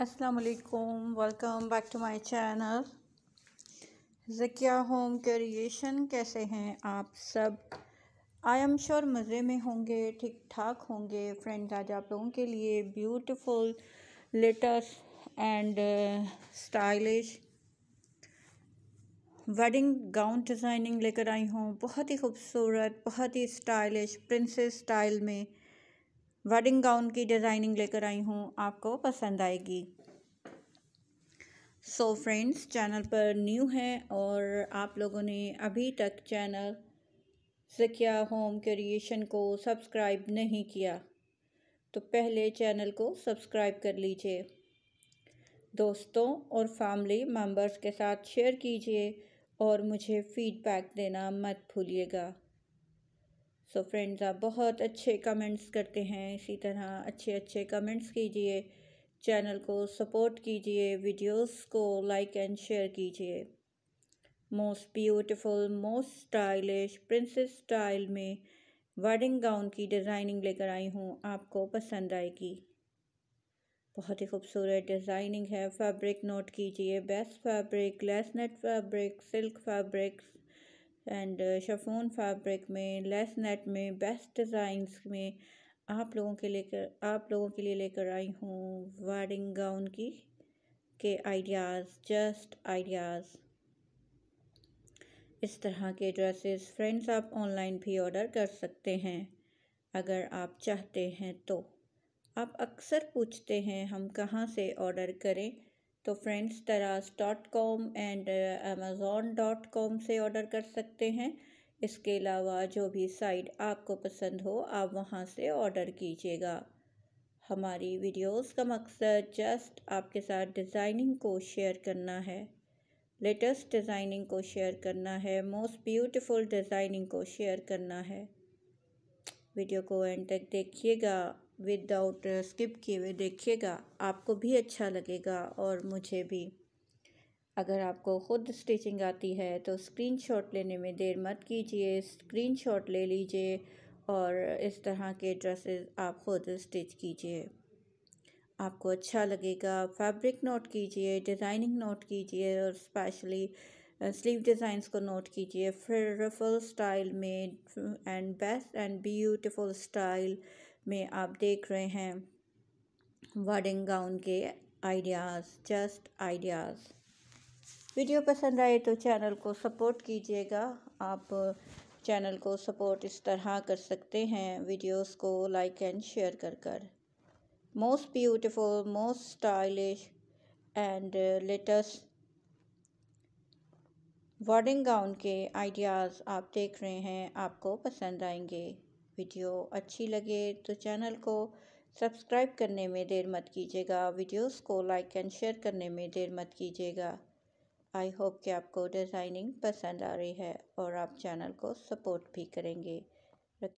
असलकुम welcome back to my channel Zakia home creation कैसे हैं आप सब आई एम श्योर मज़े में होंगे ठीक ठाक होंगे फ्रेंड्स आज आप लोगों के लिए beautiful latest and stylish wedding gown designing लेकर आई हूँ बहुत ही खूबसूरत बहुत ही स्टाइलिश प्रिंसेस स्टाइल में वेडिंग गाउन की डिज़ाइनिंग लेकर आई हूँ आपको पसंद आएगी सो so फ्रेंड्स चैनल पर न्यू हैं और आप लोगों ने अभी तक चैनल जकिया होम क्रिएशन को सब्सक्राइब नहीं किया तो पहले चैनल को सब्सक्राइब कर लीजिए दोस्तों और फैमिली मेंबर्स के साथ शेयर कीजिए और मुझे फीडबैक देना मत भूलिएगा सो so फ्रेंड्स आप बहुत अच्छे कमेंट्स करते हैं इसी तरह अच्छे अच्छे कमेंट्स कीजिए चैनल को सपोर्ट कीजिए वीडियोस को लाइक एंड शेयर कीजिए most beautiful most stylish princess style में वेडिंग गाउन की डिज़ाइनिंग लेकर आई हूँ आपको पसंद आएगी बहुत ही खूबसूरत डिज़ाइनिंग है फैब्रिक नोट कीजिए best fabric lace net fabric silk fabrics and chiffon fabric में लेस नेट में बेस्ट डिज़ाइंस में आप लोगों के लेकर आप लोगों के लिए लेकर आई हूँ वेडिंग गाउन की के आइडियाज़ जस्ट आइडियाज़ इस तरह के ड्रेसेस फ्रेंड्स आप ऑनलाइन भी ऑर्डर कर सकते हैं अगर आप चाहते हैं तो आप अक्सर पूछते हैं हम कहाँ से ऑर्डर करें तो friends Daraz dot com and Amazon dot com से ऑर्डर कर सकते हैं इसके अलावा जो भी साइट आपको पसंद हो आप वहाँ से ऑर्डर कीजिएगा हमारी वीडियोस का मकसद जस्ट आपके साथ डिज़ाइनिंग को शेयर करना है लेटेस्ट डिज़ाइनिंग को शेयर करना है मोस्ट ब्यूटीफुल डिज़ाइनिंग को शेयर करना है वीडियो को एंड तक देखिएगा विदाउट स्किप uh, किए हुए देखिएगा आपको भी अच्छा लगेगा और मुझे भी अगर आपको ख़ुद स्टिचिंग आती है तो स्क्रीनशॉट लेने में देर मत कीजिए स्क्रीनशॉट ले लीजिए और इस तरह के ड्रेसेस आप ख़ुद स्टिच कीजिए आपको अच्छा लगेगा फैब्रिक नोट कीजिए डिज़ाइनिंग नोट कीजिए और स्पेशली स्लीव डिज़ाइंस को नोट कीजिए फिर रफल स्टाइल में and best and beautiful style में आप देख रहे हैं वर्डिंग गाउन के आइडियाज़ जस्ट आइडियाज़ वीडियो पसंद आए तो चैनल को सपोर्ट कीजिएगा आप चैनल को सपोर्ट इस तरह कर सकते हैं वीडियोस को लाइक एंड शेयर कर कर most beautiful most stylish and latest wedding gown के आइडियाज़ आप देख रहे हैं आपको पसंद आएंगे वीडियो अच्छी लगे तो चैनल को सब्सक्राइब करने में देर मत कीजिएगा वीडियोस को लाइक एंड शेयर करने में देर मत कीजिएगा आई होप कि आपको डिज़ाइनिंग पसंद आ रही है और आप चैनल को सपोर्ट भी करेंगे